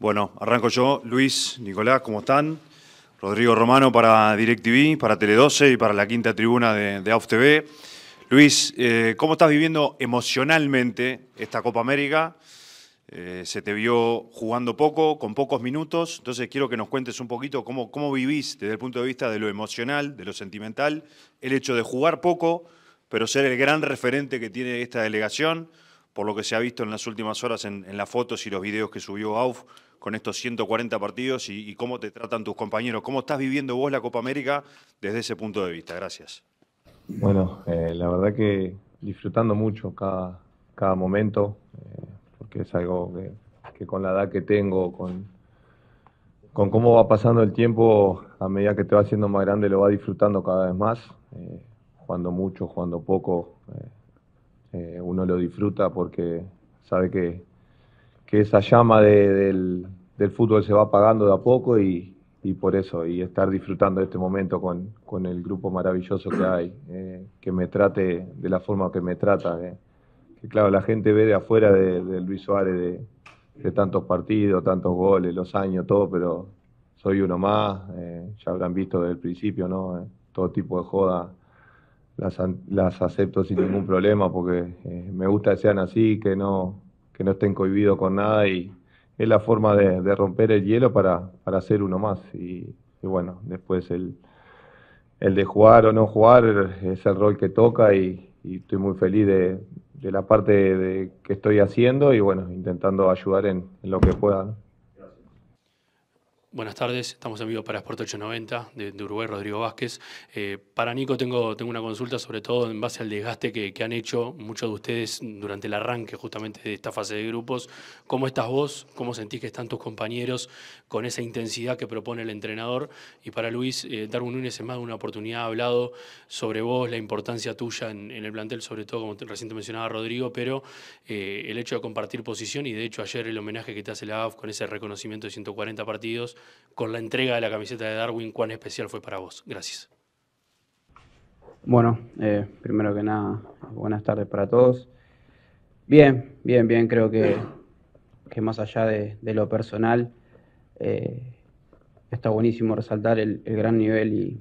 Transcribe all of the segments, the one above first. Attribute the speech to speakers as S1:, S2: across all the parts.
S1: Bueno, arranco yo. Luis, Nicolás, ¿cómo están? Rodrigo Romano para DirecTV, para Tele12 y para la quinta tribuna de, AUF TV. Luis, eh, ¿cómo estás viviendo emocionalmente esta Copa América? Eh, se te vio jugando poco, con pocos minutos, entonces quiero que nos cuentes un poquito cómo, cómo vivís desde el punto de vista de lo emocional, de lo sentimental, el hecho de jugar poco, pero ser el gran referente que tiene esta delegación, por lo que se ha visto en las últimas horas en, en las fotos y los videos que subió AUF, con estos 140 partidos y, cómo te tratan tus compañeros. ¿Cómo estás viviendo vos la Copa América desde ese punto de vista? Gracias. Bueno, eh, la verdad que disfrutando mucho cada, momento, eh, porque es algo que, con la edad que tengo, con, con cómo va pasando el tiempo, a medida que te va haciendo más grande, lo va disfrutando cada vez más. Eh, jugando mucho, jugando poco, eh, uno lo disfruta porque sabe que, que esa llama del, fútbol se va apagando de a poco y, por eso, y estar disfrutando de este momento con, el grupo maravilloso que hay, eh, que me trate de la forma que me trata. Eh. Que claro, la gente ve de afuera de, Luis Suárez de, tantos partidos, tantos goles, los años, todo, pero soy uno más, eh, ya habrán visto desde el principio, ¿no? todo tipo de joda las, las acepto sin ningún problema porque me gusta que sean así, que no que no estén cohibidos con nada y es la forma de, romper el hielo para, para ser uno más. Y, bueno, después el, el, de jugar o no jugar es el rol que toca y, estoy muy feliz de, de la parte de, que estoy haciendo y bueno, intentando ayudar en, lo que pueda.
S2: Buenas tardes, estamos en vivo para Sport 890 de, Uruguay, Rodrigo Vázquez. Eh, para Nico tengo, tengo una consulta sobre todo en base al desgaste que, han hecho muchos de ustedes durante el arranque justamente de esta fase de grupos. ¿Cómo estás vos? ¿Cómo sentís que están tus compañeros con esa intensidad que propone el entrenador? Y para Luis, dar eh, Darwin lunes es más de una oportunidad ha hablado sobre vos, la importancia tuya en, el plantel, sobre todo como recién mencionaba Rodrigo, pero eh, el hecho de compartir posición y de hecho ayer el homenaje que te hace la AF con ese reconocimiento de 140 partidos con la entrega de la camiseta de Darwin, cuán especial fue para vos. Gracias. Bueno, eh, primero que nada, buenas tardes para todos. Bien, bien, bien, creo que, que más allá de, lo personal, eh, está buenísimo resaltar el, gran nivel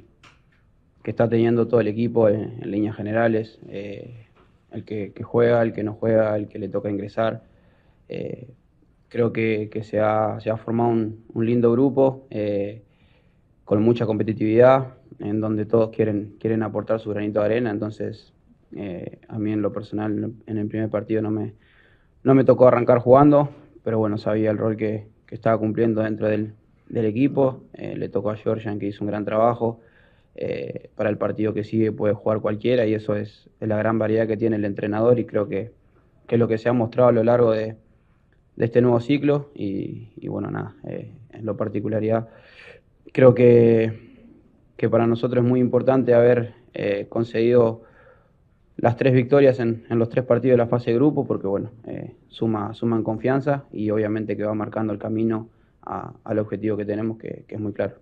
S2: que está teniendo todo el equipo en, líneas generales, eh, el que, juega, el que no juega, el que le toca ingresar creo que, se, ha, formado un, lindo grupo eh, con mucha competitividad, en donde todos quieren, quieren aportar su granito de arena. Entonces, eh, a mí en lo personal, en el primer partido no me, no me tocó arrancar jugando, pero bueno, sabía el rol que, estaba cumpliendo dentro del, equipo. Eh, le tocó a Georgian, que hizo un gran trabajo. para el partido que sigue puede jugar cualquiera y eso es, la gran variedad que tiene el entrenador y creo que, que lo que se ha mostrado a lo largo de, de este nuevo ciclo y, bueno, nada, eh, en lo particularidad creo que, que, para nosotros es muy importante haber eh, conseguido las tres victorias en, los tres partidos de la fase de grupo porque bueno, eh, suma, suman confianza y obviamente que va marcando el camino a, al objetivo que tenemos que, es muy claro.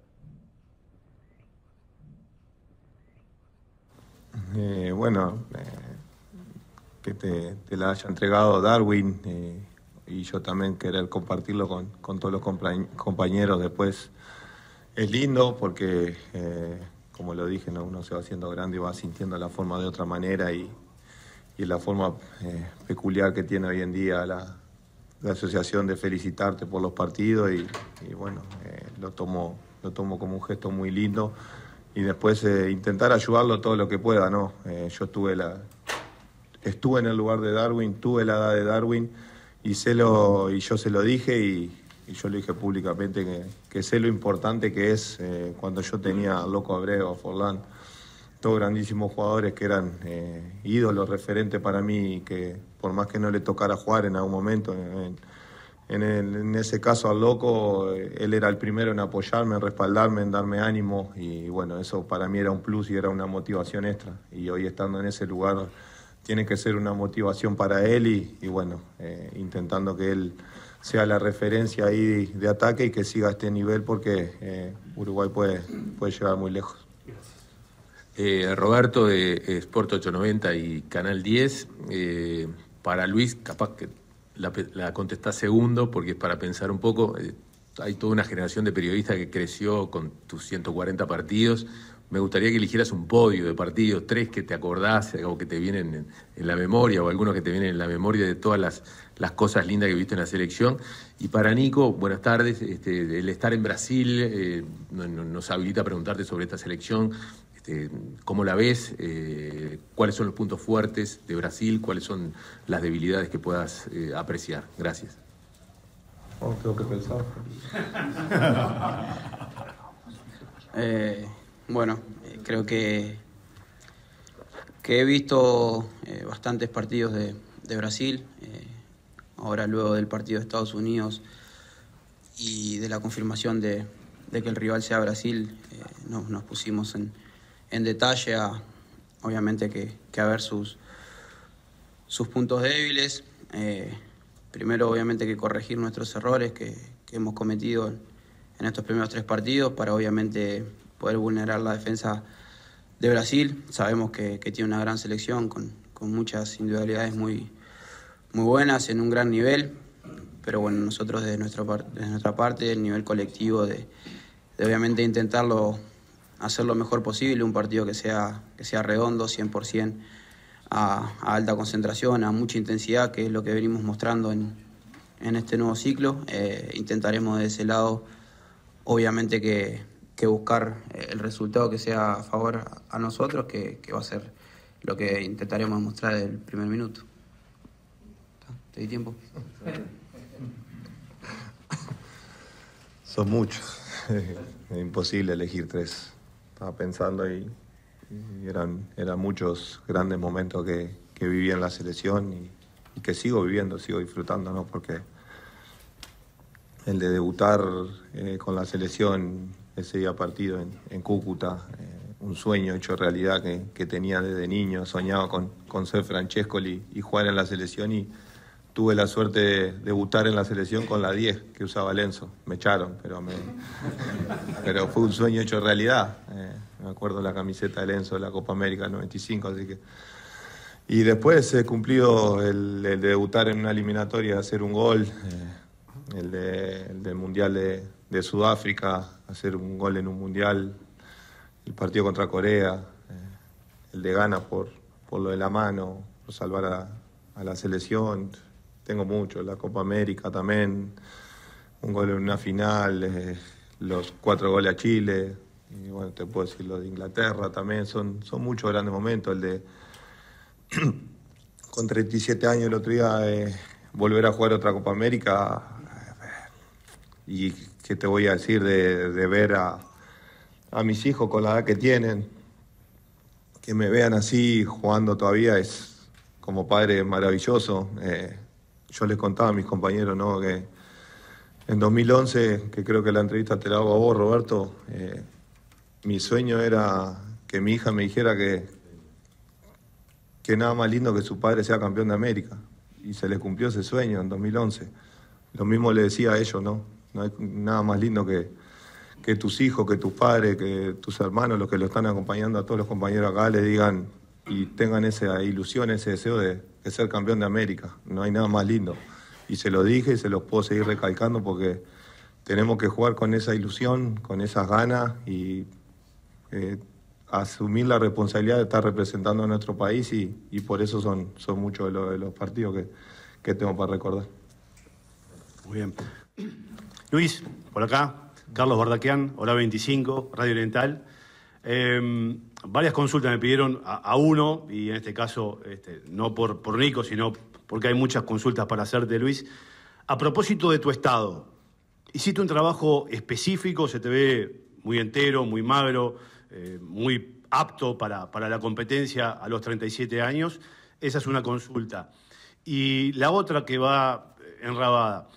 S1: bueno, que te, te, la haya entregado Darwin y yo también querer compartirlo con, con todos los compañeros después. Es lindo porque, eh, como lo dije, ¿no? uno se va haciendo grande y va sintiendo la forma de otra manera y, y la forma eh, peculiar que tiene hoy en día la, asociación de felicitarte por los partidos y, bueno, eh, lo, tomo, lo tomo como un gesto muy lindo y después intentar ayudarlo todo lo que pueda, ¿no? yo tuve la, estuve en el lugar de Darwin, tuve la edad de Darwin y, lo, y yo se lo dije y, yo lo dije públicamente que, sé lo importante que es eh, cuando yo tenía a Loco Abreu, a Forlán, dos grandísimos jugadores que eran eh, ídolos, referentes para mí, que por más que no le tocara jugar en algún momento, en, ese caso al Loco, eh, él era el primero en apoyarme, en respaldarme, en darme ánimo y bueno, eso para mí era un plus y era una motivación extra. Y hoy estando en ese lugar tiene que ser una motivación para él y, bueno, eh, intentando que él sea la referencia ahí de, ataque y que siga este nivel porque eh, Uruguay puede, puede llegar muy lejos. Eh, Roberto de Sport 890 y Canal 10, para Luis, capaz que la, la contestás segundo porque es para pensar un poco, hay toda una generación de periodistas que creció con tus 140 partidos, me gustaría que eligieras un podio de partidos, tres que te acordás o que te vienen en, la memoria o algunos que te vienen en la memoria de todas las, cosas lindas que viste en la selección. Y para Nico, buenas tardes, este, el estar en Brasil eh, nos habilita a preguntarte sobre esta selección, este, cómo la ves, eh, cuáles son los puntos fuertes de Brasil, cuáles son las debilidades que puedas eh, apreciar. Gracias. Oh, tengo que pensar.
S2: Bueno, eh, creo que, que he visto eh, bastantes partidos de, de Brasil, eh, ahora luego del partido de Estados Unidos y de la confirmación de, que el rival sea Brasil, nos, pusimos en, en detalle a, obviamente que, que, a ver sus, sus puntos débiles. primero, obviamente, que corregir nuestros errores que, hemos cometido en estos primeros tres partidos para, obviamente, poder vulnerar la defensa de Brasil. Sabemos que, tiene una gran selección con, muchas individualidades muy, muy buenas, en un gran nivel. Pero bueno, nosotros desde, nuestra parte, el nivel colectivo de, obviamente intentarlo hacer lo mejor posible, un partido que sea, que sea redondo, 100%, a, alta concentración, a mucha intensidad, que es lo que venimos mostrando en, este nuevo ciclo. Eh, intentaremos de ese lado, obviamente que que buscar eh, el resultado que sea a favor a nosotros, que, va a ser lo que intentaremos mostrar el primer minuto. ¿Te di tiempo?
S1: Son muchos. es imposible elegir tres. Estaba pensando y, eran, eran muchos grandes momentos que, que viví en la selección y, que sigo viviendo, sigo disfrutando, ¿no? Porque el de debutar eh, con la selección ese día partido en, Cúcuta, eh, un sueño hecho realidad que, tenía desde niño, soñaba con, con ser francesco y, jugar en la selección y tuve la suerte de debutar en la selección con la 10 que usaba Lenzo, me echaron, pero, pero fue un sueño hecho realidad, eh, me acuerdo la camiseta de Lenzo de la Copa América 95, así que... Y después he cumplido el, debutar en una eliminatoria, hacer un gol, eh, el, de, del Mundial de, de Sudáfrica, hacer un gol en un mundial, el partido contra Corea, eh, el de Gana por, por lo de la mano, por salvar a, la selección. Tengo mucho, la Copa América también, un gol en una final, eh, los cuatro goles a Chile, y bueno, te puedo decir lo de Inglaterra también, son, son muchos grandes momentos. El de con 37 años el otro día eh, volver a jugar otra Copa América y que te voy a decir de, ver a, mis hijos con la edad que tienen, que me vean así jugando todavía es como padre maravilloso. Eh, yo les contaba a mis compañeros ¿no? que en 2011, que creo que la entrevista te la hago a vos, Roberto, eh, mi sueño era que mi hija me dijera que, que nada más lindo que su padre sea campeón de América. Y se les cumplió ese sueño en 2011. Lo mismo le decía a ellos, ¿no? No hay nada más lindo que, que tus hijos, que tus padres, que tus hermanos, los que lo están acompañando a todos los compañeros acá, le digan y tengan esa ilusión, ese deseo de, ser campeón de América. No hay nada más lindo. Y se lo dije y se los puedo seguir recalcando porque tenemos que jugar con esa ilusión, con esas ganas y eh, asumir la responsabilidad de estar representando a nuestro país y, por eso son, son muchos de, los partidos que, que tengo para recordar. Muy bien. Luis, por acá, Carlos Bardaquian, Hora 25, Radio Oriental. Em, varias consultas me pidieron a, uno, y en este caso este, no por, por Nico, sino porque hay muchas consultas para hacerte, Luis. A propósito de tu estado, hiciste un trabajo específico, se te ve muy entero, muy magro, eh, muy apto para, para, la competencia a los 37 años. Esa es una consulta. Y la otra que va enrabada.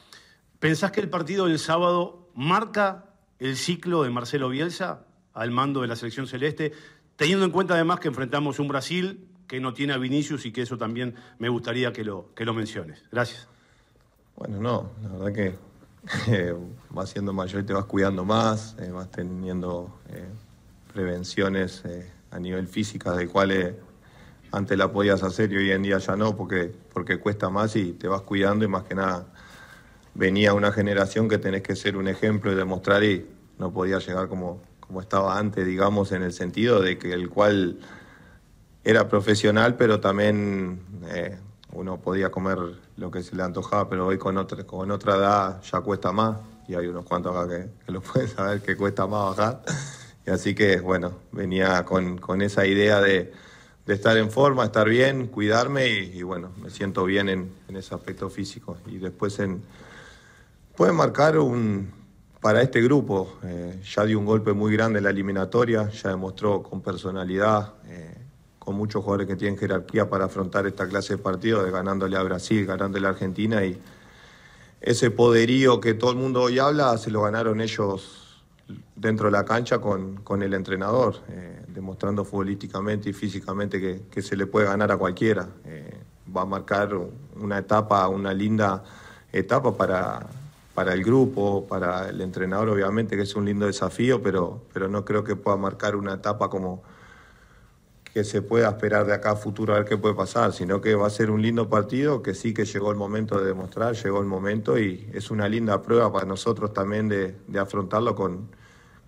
S1: ¿Pensás que el partido del sábado marca el ciclo de Marcelo Bielsa al mando de la selección celeste, teniendo en cuenta además que enfrentamos un Brasil que no tiene a Vinicius y que eso también me gustaría que lo, que lo menciones? Gracias. Bueno, no, la verdad que eh, vas siendo mayor y te vas cuidando más, eh, vas teniendo eh, prevenciones a nivel física de cuales antes la podías hacer y hoy en día ya no, porque, porque cuesta más y te vas cuidando y más que nada venía una generación que tenés que ser un ejemplo y demostrar y no podía llegar como, como estaba antes, digamos, en el sentido de que el cual era profesional, pero también eh, uno podía comer lo que se le antojaba, pero hoy con otra, con otra edad ya cuesta más, y hay unos cuantos acá que, lo pueden saber que cuesta más bajar. Y así que, bueno, venía con, esa idea de, estar en forma, estar bien, cuidarme, y, bueno, me siento bien en, en ese aspecto físico. Y después en, Puede marcar un, para este grupo, eh, ya dio un golpe muy grande en la eliminatoria, ya demostró con personalidad, eh, con muchos jugadores que tienen jerarquía para afrontar esta clase de partidos, ganándole a Brasil, ganándole a Argentina y ese poderío que todo el mundo hoy habla se lo ganaron ellos dentro de la cancha con, el entrenador, eh, demostrando futbolísticamente y físicamente que, se le puede ganar a cualquiera. va a marcar una etapa, una linda etapa para para el grupo, para el entrenador, obviamente, que es un lindo desafío, pero, pero no creo que pueda marcar una etapa como que se pueda esperar de acá a futuro a ver qué puede pasar, sino que va a ser un lindo partido, que sí que llegó el momento de demostrar, llegó el momento y es una linda prueba para nosotros también de, de afrontarlo con,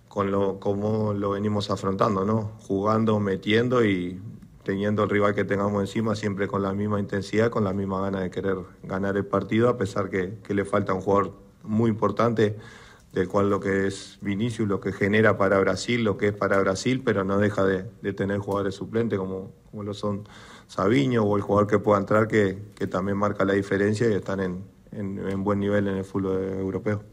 S1: con lo, como lo venimos afrontando, ¿no? Jugando, metiendo y teniendo el rival que tengamos encima siempre con la misma intensidad, con la misma gana de querer ganar el partido, a pesar que le falta un jugador muy importante, del cual lo que es Vinicius, lo que genera para Brasil, lo que es para Brasil, pero no deja de, tener jugadores suplentes como, como lo son Sabiño o el jugador que pueda entrar, que, también marca la diferencia y están en, en, buen nivel en el fútbol europeo.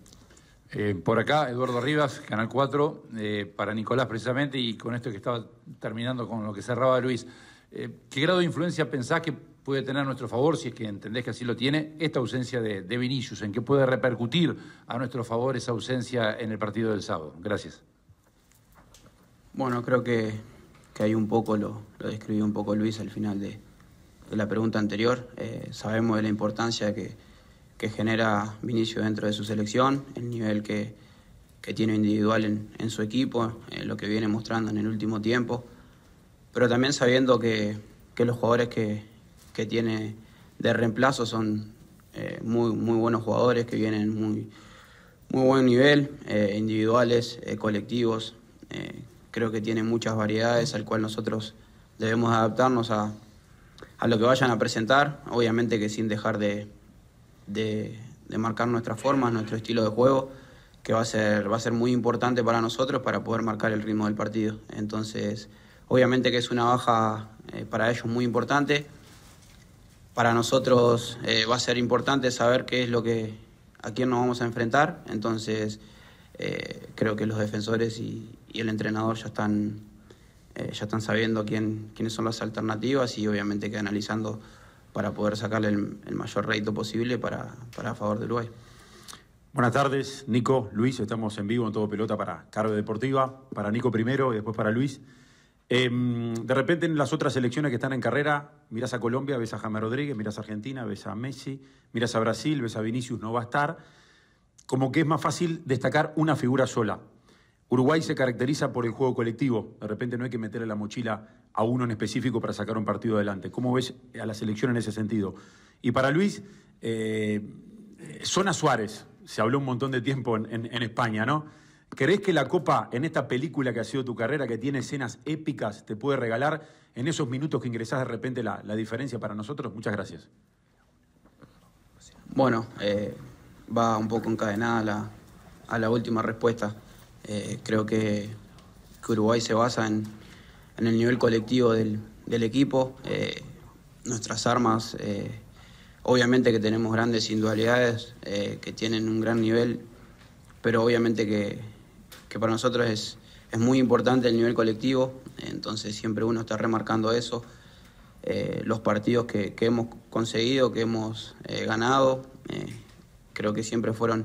S1: Eh, por acá, Eduardo Rivas, Canal 4, eh, para Nicolás precisamente, y con esto que estaba terminando con lo que cerraba Luis, eh, ¿qué grado de influencia pensás que puede tener a nuestro favor, si es que entendés que así lo tiene, esta ausencia de, Vinicius, en qué puede repercutir a nuestro favor esa ausencia en el partido del sábado. Gracias.
S2: Bueno, creo que, que ahí un poco lo, lo describió un poco Luis al final de, la pregunta anterior. Eh, sabemos de la importancia que, genera Vinicius dentro de su selección, el nivel que, que tiene individual en, su equipo, eh, lo que viene mostrando en el último tiempo, pero también sabiendo que los jugadores que, tiene de reemplazo son eh, muy, muy buenos jugadores que vienen muy, muy buen nivel, eh, individuales, eh, colectivos. creo que tiene muchas variedades al cual nosotros debemos adaptarnos a, a lo que vayan a presentar, obviamente que sin dejar de, de, de, marcar nuestra forma nuestro estilo de juego, que va a, ser, va a ser muy importante para nosotros para poder marcar el ritmo del partido. Entonces, obviamente que es una baja para ellos muy importante para nosotros eh, va a ser importante saber qué es lo que a quién nos vamos a enfrentar. Entonces eh, creo que los defensores y, el entrenador ya están eh, ya están sabiendo quién, quiénes son las alternativas y obviamente que analizando para poder sacarle el, mayor rédito posible para, favor de Uruguay. Buenas tardes, Nico, Luis, estamos en vivo en todo pelota para Cargo Deportiva, para Nico primero y después para Luis. Em, de repente en las otras selecciones que están en carrera, miras a Colombia, ves a James Rodríguez, miras a Argentina, ves a Messi, miras a Brasil, ves a Vinicius, no va a estar. Como que es más fácil destacar una figura sola. Uruguay se caracteriza por el juego colectivo. De repente no hay que meterle la mochila a uno en específico para sacar un partido adelante. ¿Cómo ves a la selección en ese sentido? Y para Luis, eh, Zona Suárez, se habló un montón de tiempo
S1: en España, ¿no? ¿Crees que la Copa, en esta película que ha sido tu carrera, que tiene escenas épicas, te puede regalar en esos minutos que ingresás de repente la, diferencia para nosotros? Muchas gracias.
S2: Bueno, eh, va un poco encadenada a la última respuesta. Eh, creo que, Uruguay se basa en, el nivel colectivo del, equipo, eh, nuestras armas. obviamente que tenemos grandes individualidades que tienen un gran nivel, pero obviamente que, que para nosotros es, muy importante el nivel colectivo, entonces siempre uno está remarcando eso, eh, los partidos que, hemos conseguido, que hemos eh, ganado, eh, creo que siempre fueron,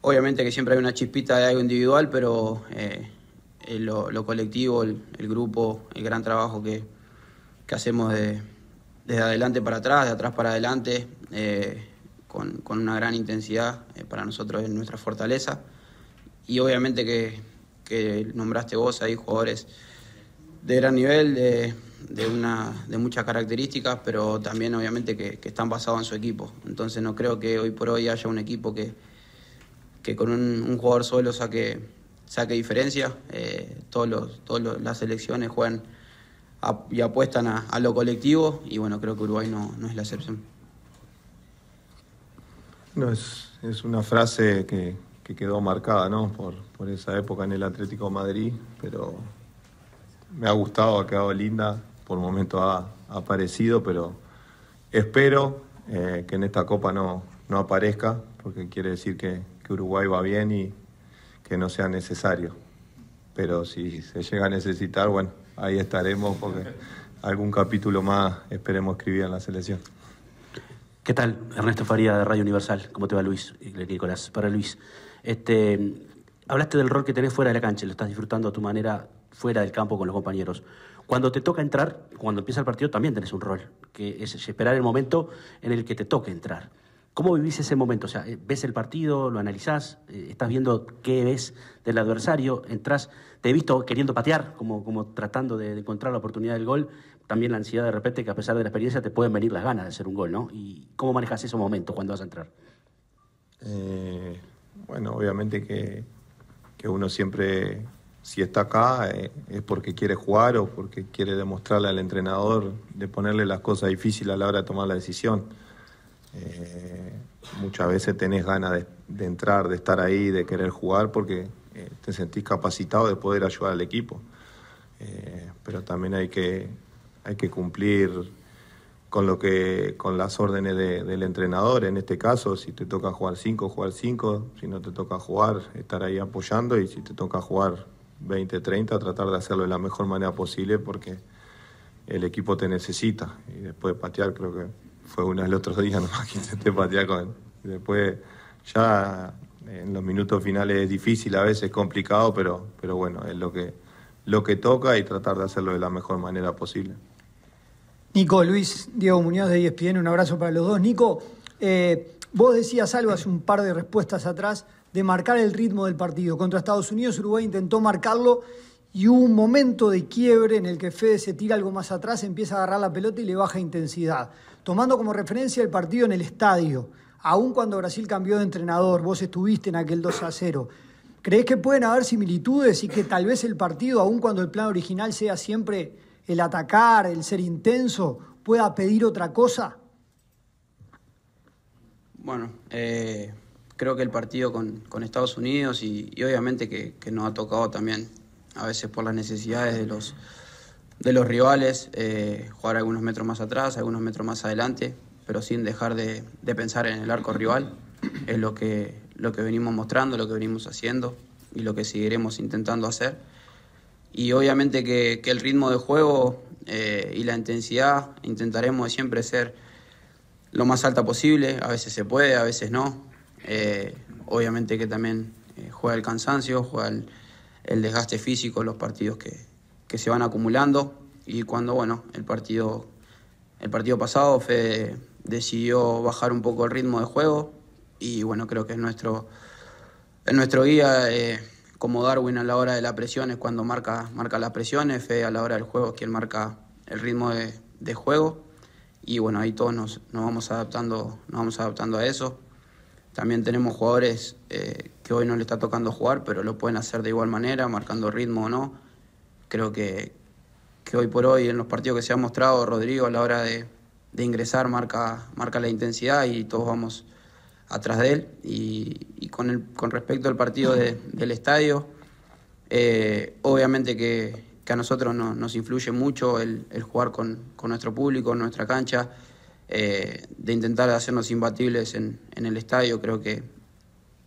S2: obviamente que siempre hay una chispita de algo individual, pero lo, colectivo, el, grupo, el gran trabajo que, hacemos de, desde adelante para atrás, de atrás para adelante, con, con, una gran intensidad, para nosotros es nuestra fortaleza y obviamente que, nombraste vos hay jugadores de gran nivel, de, una, de muchas características, pero también obviamente que, están basados en su equipo. Entonces no creo que hoy por hoy haya un equipo que, que con un, jugador solo saque, saque diferencia. Eh, Todas todos los, las selecciones juegan y apuestan a, lo colectivo y bueno, creo que Uruguay no, no es
S1: la excepción. No, es una frase que, quedó marcada ¿no? por, por esa época en el Atlético Madrid, pero me ha gustado, ha quedado linda, por el momento ha, aparecido, pero espero eh, que en esta copa no, no aparezca, porque quiere decir que, Uruguay va bien y que no sea necesario. Pero si se llega a necesitar, bueno, ahí estaremos porque algún capítulo más esperemos escribir en la selección. ¿Qué tal? Ernesto Faría de Radio Universal. ¿Cómo te va Luis? Nicolás, para Luis.
S2: Este, hablaste del rol que tenés fuera de la cancha, lo estás disfrutando a tu manera fuera del campo con los compañeros. Cuando te toca entrar, cuando empieza el partido, también tenés un rol, que es esperar el momento en el que te toque entrar. ¿Cómo vivís ese momento? O sea, eh, ¿ves el partido, lo analizás, eh, estás viendo qué ves del adversario, entras, te he visto queriendo patear, como, tratando de, encontrar la oportunidad del gol, también la ansiedad de repente que a pesar de la experiencia te pueden venir las ganas de
S1: hacer un gol, ¿no? ¿Y cómo manejas ese momento cuando vas a entrar? Eh, bueno, obviamente que, uno siempre, si está acá, eh, es porque quiere jugar o porque quiere demostrarle al entrenador de ponerle las cosas difíciles a la hora de tomar la decisión. Eh, muchas veces tenés ganas de, entrar, de estar ahí, de querer jugar porque eh, te sentís capacitado de poder ayudar al equipo. pero también hay que, hay que cumplir con lo que con las órdenes del entrenador en este caso si te toca jugar 5 jugar 5 si no te toca jugar estar ahí apoyando y si te toca jugar 20 30 tratar de hacerlo de la mejor manera posible porque el equipo te necesita y después patear creo que fue uno del otro día nomás que intenté patear con él después ya en los minutos finales es difícil a veces complicado pero pero bueno es lo que lo que toca y tratar de hacerlo de la mejor manera posible
S2: Nico, Luis, Diego Muñoz de ESPN, un abrazo para los dos. Nico, eh, vos decías algo hace un par de respuestas atrás de marcar el ritmo del partido. Contra Estados Unidos, Uruguay intentó marcarlo y hubo un momento de quiebre en el que Fede se tira algo más atrás, empieza a agarrar la pelota y le baja intensidad. Tomando como referencia el partido en el estadio, aun cuando Brasil cambió de entrenador, vos estuviste en aquel 2 a 0. ¿Crees que pueden haber similitudes y que tal vez el partido, aún cuando el plan original sea siempre el atacar, el ser intenso, pueda pedir otra cosa? Bueno, eh, creo que el partido con, Estados Unidos y, obviamente que, nos ha tocado también a veces por las necesidades de los, de los rivales, eh, jugar algunos metros más atrás, algunos metros más adelante, pero sin dejar de, de, pensar en el arco rival. Es lo que, lo que venimos mostrando, lo que venimos haciendo y lo que seguiremos intentando hacer y obviamente que, el ritmo de juego eh, y la intensidad intentaremos siempre ser lo más alta posible, a veces se puede, a veces no. Eh, obviamente que también eh, juega el cansancio, juega el, desgaste físico, los partidos que, se van acumulando y cuando bueno, el partido, el partido pasado Fede decidió bajar un poco el ritmo de juego y bueno, creo que es nuestro, nuestro guía como Darwin a la hora de la presión es cuando marca, marca las presiones, Fede a la hora del juego es quien marca el ritmo de, juego. Y bueno, ahí todos nos, vamos adaptando, nos vamos adaptando a eso. También tenemos jugadores eh, que hoy no le está tocando jugar, pero lo pueden hacer de igual manera, marcando ritmo o no. Creo que, hoy por hoy en los partidos que se ha mostrado Rodrigo a la hora de, de ingresar marca, marca la intensidad y todos vamos atrás de él. Y, con, el, con respecto al partido del estadio, eh, obviamente que, a nosotros nos influye mucho el, jugar con, con, nuestro público, nuestra cancha, eh, de intentar hacernos imbatibles en, en el estadio. Creo que,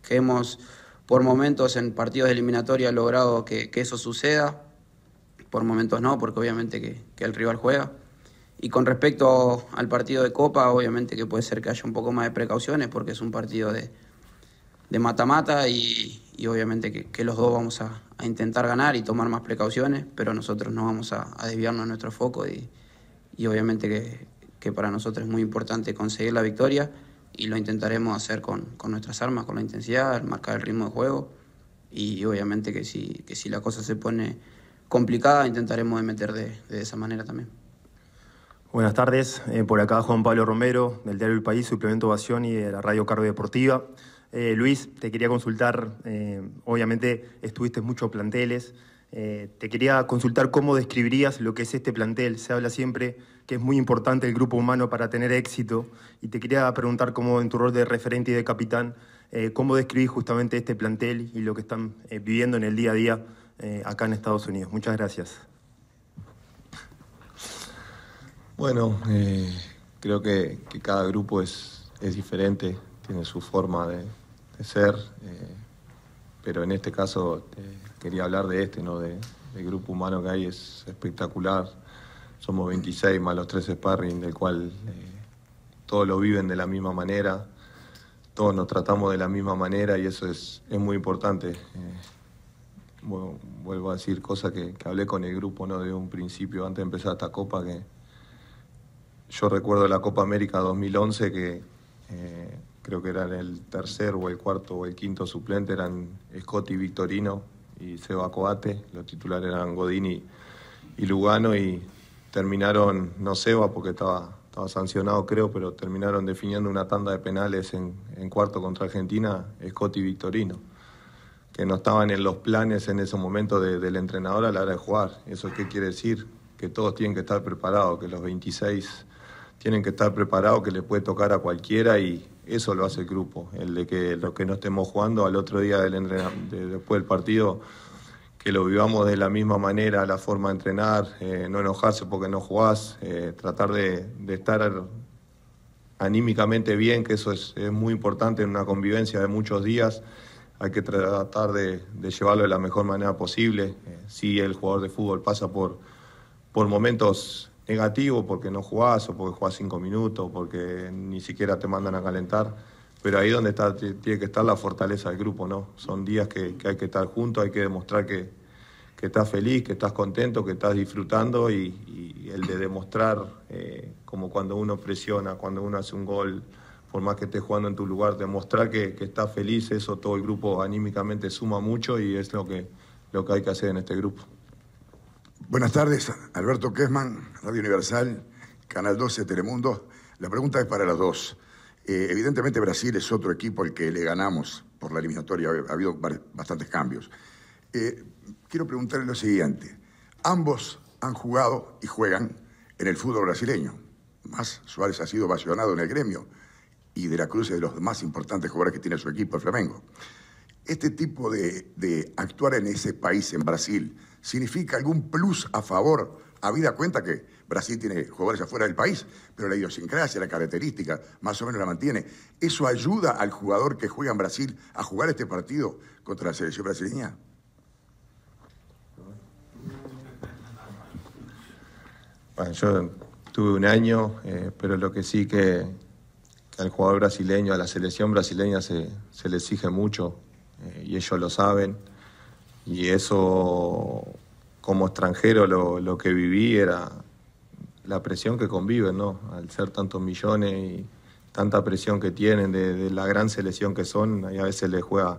S2: que, hemos por momentos en partidos de eliminatoria logrado que eso suceda, por momentos no, porque obviamente que el rival juega y con respecto al partido de Copa, obviamente que puede ser que haya un poco más de precauciones porque es un partido de mata-mata y, y, obviamente que, los dos vamos a, intentar ganar y tomar más precauciones, pero nosotros no vamos a, desviarnos de nuestro foco y, y obviamente que, para nosotros es muy importante conseguir la victoria y lo intentaremos hacer con, nuestras armas, con la intensidad, marcar el ritmo de juego y obviamente que si, que si la cosa se pone complicada intentaremos meter de esa manera también. Buenas tardes, eh, por acá Juan Pablo
S1: Romero, del diario El País, suplemento Ovación y de la radio Cargo Deportiva. Eh, Luis, te quería consultar, eh, obviamente estuviste en muchos planteles, te quería consultar cómo describirías lo que es este plantel. Se habla siempre que es muy importante el grupo humano para tener éxito y te quería preguntar cómo en tu rol de referente y de capitán, cómo describís justamente este plantel y lo que están viviendo en el día a día acá en Estados Unidos. Muchas gracias. Bueno, eh, creo que, cada grupo es, es, diferente, tiene su forma de, ser, eh, pero en este caso eh, quería hablar de este, ¿no? De, grupo humano que hay es espectacular. Somos 26 más los 13 sparring, del cual todos lo viven de la misma manera, todos nos tratamos de la misma manera y eso es, muy importante. vuelvo a decir cosas que, que, hablé con el grupo ¿no? de un principio antes de empezar esta copa, que, yo recuerdo la Copa América 2011 que eh, creo que eran el tercer o el cuarto o el quinto suplente, eran Scotti Victorino y Seba Coate, los titulares eran Godini y, Lugano y terminaron, no Seba porque estaba, sancionado creo, pero terminaron definiendo una tanda de penales en, cuarto contra Argentina, Scotti Victorino que no estaban en los planes en ese momento del entrenador a la hora de jugar. ¿Eso qué quiere decir? Que todos tienen que estar preparados, que los 26 tienen que estar preparados que le puede tocar a cualquiera y eso lo hace el grupo, el de que los que no estemos jugando al otro día después del partido, que lo vivamos de la misma manera, la forma de entrenar, eh, no enojarse porque no jugás, eh, tratar de, estar anímicamente bien, que eso es, muy importante en una convivencia de muchos días, hay que tratar de, llevarlo de la mejor manera posible. Eh, si el jugador de fútbol pasa por, por momentos negativo porque no jugás o porque jugás cinco minutos, porque ni siquiera te mandan a calentar, pero ahí donde tiene que estar la fortaleza del grupo, ¿no? Son días que, hay que estar juntos, hay que demostrar que, estás feliz, que estás contento, que estás disfrutando y, el de demostrar, eh, como cuando uno presiona, cuando uno hace un gol, por más que estés jugando en tu lugar, demostrar que, que estás feliz, eso todo el grupo anímicamente suma mucho y es lo que, lo que hay que hacer en este grupo. Buenas tardes, Alberto Kessman, Radio Universal, Canal 12, Telemundo. La pregunta es para los dos. Eh, evidentemente Brasil es otro equipo al que le ganamos por la eliminatoria, ha habido bastantes cambios. Eh, quiero preguntarle lo siguiente. Ambos han jugado y juegan en el fútbol brasileño. Más Suárez ha sido vacionado en el gremio y de la cruz es de los más importantes jugadores que tiene su equipo, el Flamengo. Este tipo de, de actuar en ese país, en Brasil, significa algún plus a favor, habida cuenta que Brasil tiene jugadores afuera del país, pero la idiosincrasia, la característica, más o menos la mantiene. ¿Eso ayuda al jugador que juega en Brasil a jugar este partido contra la selección brasileña? Bueno, yo tuve un año, eh, pero lo que sí que, al jugador brasileño, a la selección brasileña se, le exige mucho eh, y ellos lo saben y eso como extranjero lo, que viví era la presión que conviven, ¿no? Al ser tantos millones y tanta presión que tienen de, la gran selección que son, y a veces les juega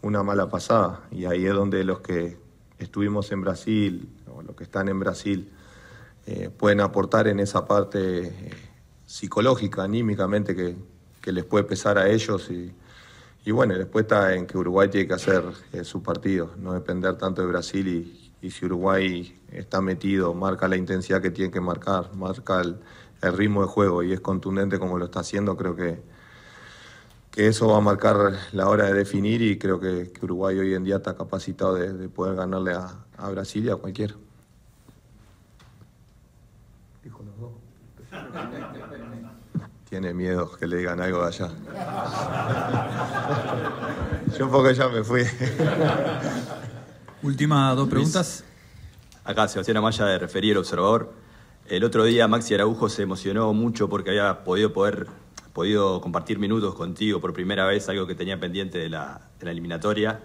S1: una mala pasada. Y ahí es donde los que estuvimos en Brasil, o los que están en Brasil, eh, pueden aportar en esa parte eh, psicológica, anímicamente, que, que les puede pesar a ellos y y bueno, después está en que Uruguay tiene que hacer eh, su partido, no depender tanto de Brasil y, si Uruguay está metido, marca la intensidad que tiene que marcar, marca el, ritmo de juego y es contundente como lo está haciendo, creo que, que eso va a marcar la hora de definir y creo que, Uruguay hoy en día está capacitado de, poder ganarle a, a Brasil y a cualquiera. tiene miedo que le digan algo allá. Yo un poco ya me fui. Últimas dos preguntas. Acá Sebastián Amaya de Referir Observador. El otro día Maxi Araujo se emocionó mucho porque había podido poder podido compartir minutos contigo por primera vez, algo que tenía pendiente de la, eliminatoria.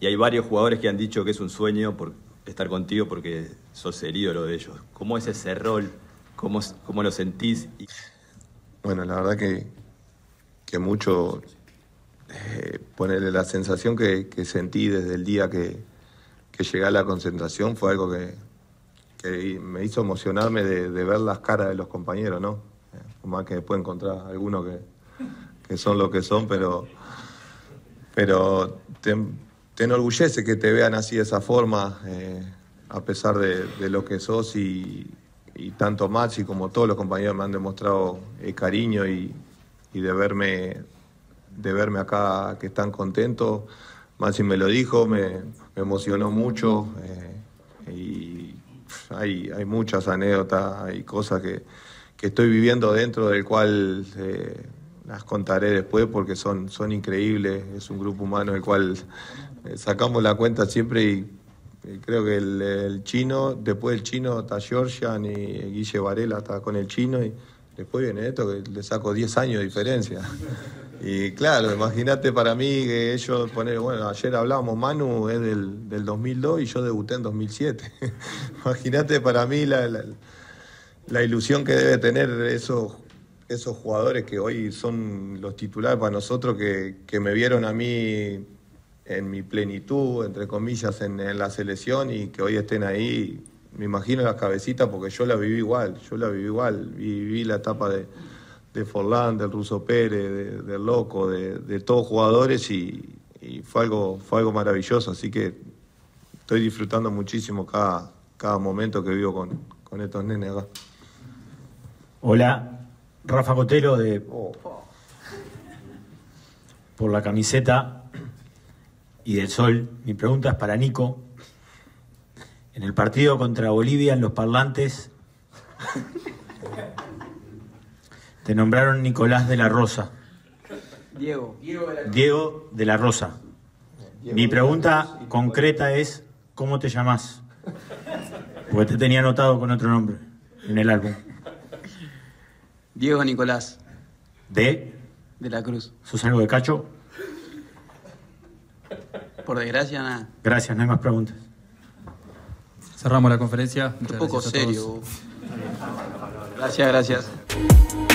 S1: Y hay varios jugadores que han dicho que es un sueño por estar contigo porque sos el ídolo de ellos. ¿Cómo es ese rol? cómo lo sentís? bueno, la verdad que, que mucho eh, ponerle la sensación que, sentí desde el día que, que, llegué a la concentración fue algo que, me hizo emocionarme de, ver las caras de los compañeros, ¿no? Eh, más que después encontrar algunos que, son lo que son, pero, pero te, enorgullece que te vean así de esa forma, eh, a pesar de, de, lo que sos y, y tanto Maxi como todos los compañeros me han demostrado eh, cariño y, de, verme, de verme acá que están contentos. Maxi me lo dijo, me, emocionó mucho eh, y hay, muchas anécdotas, y cosas que, estoy viviendo dentro del cual eh, las contaré después porque son, son increíbles, es un grupo humano del cual eh, sacamos la cuenta siempre y eh, creo que el, chino, después el chino está Georgian y Guille Varela está con el chino y después viene esto que le saco 10 años de diferencia. Y claro, imagínate para mí que ellos poner, bueno, ayer hablábamos, Manu es del, 2002 y yo debuté en 2007. imagínate para mí la, ilusión que debe tener esos, esos jugadores que hoy son los titulares para nosotros, que, que me vieron a mí en mi plenitud, entre comillas, en, la selección y que hoy estén ahí. Me imagino las cabecitas porque yo la viví igual, yo la viví igual, viví la etapa de, de Forlán, del Ruso Pérez, de, Loco, de, de todos jugadores y, fue, algo, fue algo maravilloso, así que estoy disfrutando muchísimo cada, cada momento que vivo con, estos nenes Hola, Rafa Cotelo de... Oh. Por la camiseta,
S2: y del sol. Mi pregunta es para Nico. En el partido contra Bolivia, en los parlantes, te nombraron Nicolás de la Rosa. Diego. Diego de la Rosa. Mi pregunta concreta es, ¿cómo te llamás? Porque te tenía anotado con otro nombre en el álbum. Diego Nicolás. ¿De? De la Cruz. ¿Sos algo de cacho? por nada. Gracias, no hay más preguntas. Cerramos la conferencia. Muchas Un poco serio. Gracias, gracias.